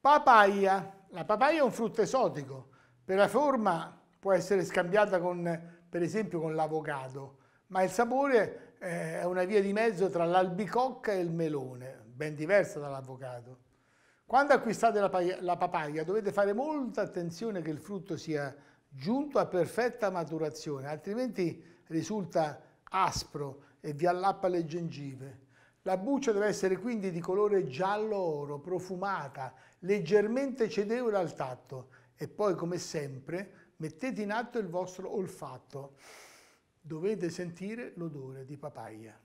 Papaya. La papaya è un frutto esotico, per la forma può essere scambiata con, per esempio con l'avocado, ma il sapore eh, è una via di mezzo tra l'albicocca e il melone, ben diversa dall'avocado. Quando acquistate la, la papaya dovete fare molta attenzione che il frutto sia giunto a perfetta maturazione, altrimenti risulta aspro e vi allappa le gengive. La buccia deve essere quindi di colore giallo-oro, profumata, leggermente cedevole al tatto e poi, come sempre, mettete in atto il vostro olfatto. Dovete sentire l'odore di papaya.